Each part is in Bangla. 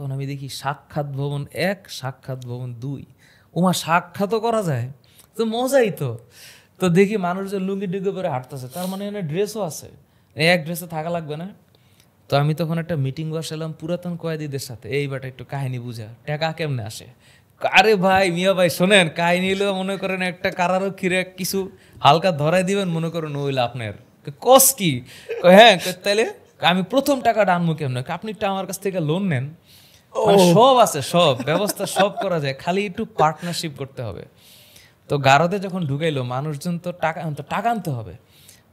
তখন আমি দেখি সাক্ষাৎ ভবন এক সাক্ষাৎ ভবন দুই উমা সাক্ষাৎও করা যায় তো মজাই তো তো দেখি মানুষ যে লুঙ্গি ডুঙ্গি পরে হাঁটতেছে তার মানে এখানে ড্রেসও আছে এক ড্রেসে থাকা লাগবে না তো আমি তখন একটা মিটিং এলাম পুরাতন কয়েদিদের সাথে এই বাটা একটু কাহিনী বুঝা টাকা কেমনে আসে আরে ভাই মিয়া ভাই শোনেন কাহিনী এলো মনে করেন একটা কারারক্ষীর কিছু হালকা ধরাই দিবেন মনে করেন ওইল আপনার কস কি হ্যাঁ তাহলে আমি প্রথম টাকাটা আনবো কেমন আপনি একটু আমার কাছ থেকে লোন নেন মানে সব আছে সব ব্যবস্থা সব করা যায় খালি একটু পার্টনারশিপ করতে হবে তো গারদে যখন ঢুকাইলো মানুষজন তো টাকা টাকা আনতে হবে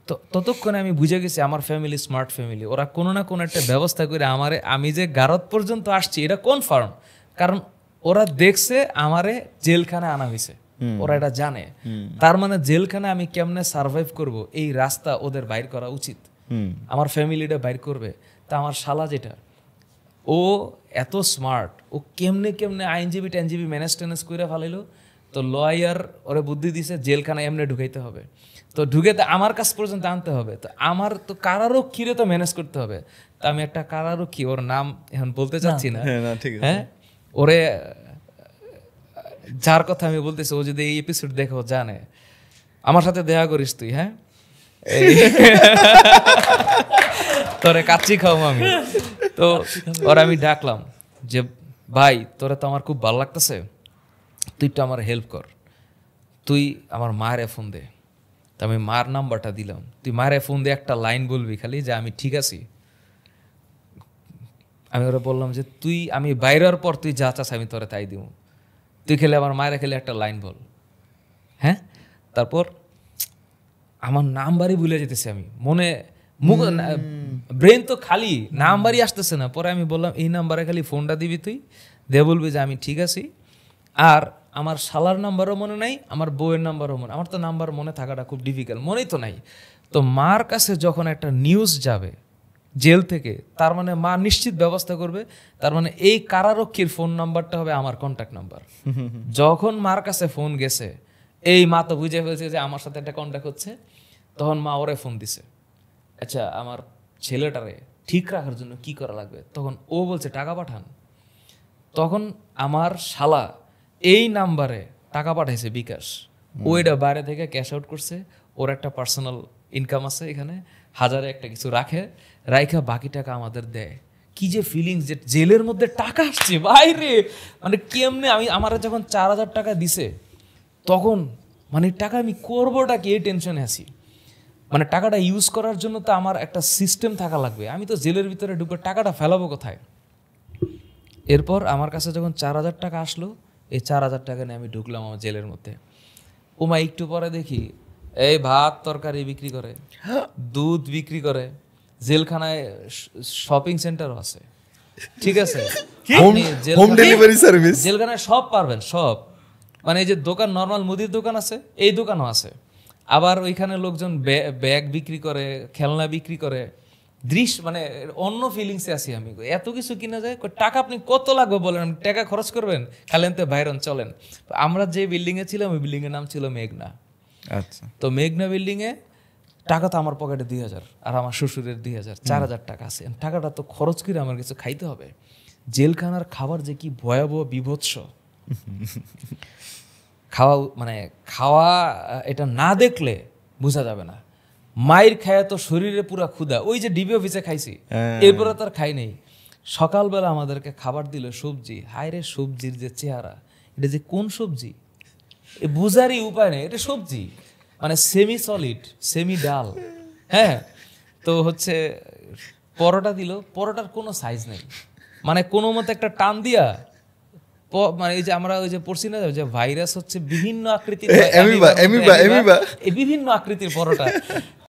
তো ততক্ষণে আমি বুঝে গেছি আমার ফ্যামিলি স্মার্ট ফ্যামিলি ওরা কোনো না কোনো একটা ব্যবস্থা করে আমারে আমি যে গারদ পর্যন্ত আসছি এটা কোন ফার্ম কারণ ওরা দেখছে আমারে জেলখানা আনা হয়েছে ওরা এটা জানে তার মানে জেলখানা আমি কেমনে সার্ভাইভ করব এই রাস্তা ওদের বাইর করা উচিত আমার ফ্যামিলিটা বাইর করবে তা আমার শালা যেটা ও এত স্মার্ট ও কেমনে কেমনে আইনজীবী টাইনজীবী ম্যানেজ ট্যানেজ করে ফালাইলো তো লয়ার ওরে বুদ্ধি দিছে জেলখানা এমনি ঢুকাইতে হবে তো ঢুকে তো আমার কাছ পর্যন্ত আনতে হবে তো আমার তো কারারও কারারক্ষীরে তো ম্যানেজ করতে হবে তো আমি একটা কি ওর নাম এখন বলতে চাচ্ছি না হ্যাঁ, হ্যাঁ ওরে যার কথা আমি বলতেছি ও যদি এই এপিসোড দেখে ও জানে আমার সাথে দেখা করিস তুই হ্যাঁ তোরে কাচ্চি খাও আমি তো ওর আমি ডাকলাম যে ভাই তোরা তো আমার খুব ভালো লাগতেছে তুই তো আমার হেল্প কর তুই আমার মায়ের ফোন দে তো আমি মার নাম্বারটা দিলাম তুই মায়ের ফোন দে একটা লাইন বলবি খালি যে আমি ঠিক আছি আমি ওরা বললাম যে তুই আমি বাইরের পর তুই যা চাস আমি তোরা তাই দিব তুই খেলে আমার মায়ের খেলে একটা লাইন বল হ্যাঁ তারপর আমার নাম্বারই ভুলে যেতেছি আমি মনে মুখ ব্রেন তো খালি নাম্বারই আসতেছে না পরে আমি বললাম এই নাম্বারে খালি ফোনটা দিবি তুই দে বলবি যে আমি ঠিক আছি আর আমার শালার নাম্বারও মনে নাই আমার বউয়ের নাম্বারও মনে আমার তো নাম্বার মনে থাকাটা খুব ডিফিকাল্ট মনেই তো নাই তো মার কাছে যখন একটা নিউজ যাবে জেল থেকে তার মানে মা নিশ্চিত ব্যবস্থা করবে তার মানে এই কারারক্ষীর ফোন নাম্বারটা হবে আমার কন্ট্যাক্ট নাম্বার যখন মার কাছে ফোন গেছে এই মা তো বুঝে ফেলছে যে আমার সাথে একটা কন্ট্যাক্ট হচ্ছে তখন মা ওরে ফোন দিছে আচ্ছা আমার ছেলেটারে ঠিক রাখার জন্য কি করা লাগবে তখন ও বলছে টাকা পাঠান তখন আমার শালা এই নাম্বারে টাকা পাঠাইছে বিকাশ ও এটা বাইরে থেকে ক্যাশ আউট করছে ওর একটা পার্সোনাল ইনকাম আছে এখানে হাজারে একটা কিছু রাখে রাইখা বাকি টাকা আমাদের দেয় কি যে ফিলিংস যে জেলের মধ্যে টাকা আসছে বাইরে মানে কেমনে আমি আমার যখন চার হাজার টাকা দিছে তখন মানে টাকা আমি করবোটা কি এই টেনশনে আছি মানে টাকাটা ইউজ করার জন্য তো আমার একটা সিস্টেম থাকা লাগবে আমি তো জেলের ভিতরে ঢুকে টাকাটা ফেলাবো কোথায় এরপর আমার কাছে যখন চার হাজার টাকা আসলো এই চার হাজার টাকা নিয়ে আমি ঢুকলাম আমার জেলের মধ্যে উমা একটু পরে দেখি এই ভাত তরকারি বিক্রি করে দুধ বিক্রি করে জেলখানায় শপিং সেন্টারও আছে ঠিক আছে ডেলিভারি সার্ভিস জেলখানায় সব পারবেন সব মানে এই যে দোকান নর্মাল মুদির দোকান আছে এই দোকানও আছে আবার ওইখানে লোকজন ব্যাগ বিক্রি করে খেলনা বিক্রি করে দৃশ্য মানে অন্য ফিলিংসে আছি আমি এত কিছু কিনা যায় টাকা আপনি কত লাগবে বলেন টাকা খরচ করবেন খালেন তো বাইরন চলেন আমরা যে বিল্ডিংয়ে ছিলাম ওই বিল্ডিংয়ের নাম ছিল মেঘনা আচ্ছা তো মেঘনা বিল্ডিংয়ে টাকা তো আমার পকেটে দুই হাজার আর আমার শ্বশুরের দুই হাজার চার হাজার টাকা আছে টাকাটা তো খরচ করে আমার কিছু খাইতে হবে জেলখানার খাবার যে কি ভয়াবহ বিভৎস খাওয়া মানে খাওয়া এটা না দেখলে বোঝা যাবে না মায়ের খায়া তো শরীরে পুরা ক্ষুধা ওই যে ডিবি অফিসে খাইছি হ্যাঁ। এরপরে তার খাই নেই সকালবেলা আমাদেরকে খাবার দিল সবজি হায়রে সবজির যে চেহারা এটা যে কোন সবজি বোঝারই উপায় নেই এটা সবজি মানে সেমি সলিড সেমি ডাল হ্যাঁ তো হচ্ছে পরোটা দিল পরোটার কোনো সাইজ নেই মানে কোনো মতো একটা টান দিয়া মানে এই যে আমরা ওই যে পড়ছি না যে ভাইরাস হচ্ছে বিভিন্ন আকৃতির বিভিন্ন আকৃতির পরোটা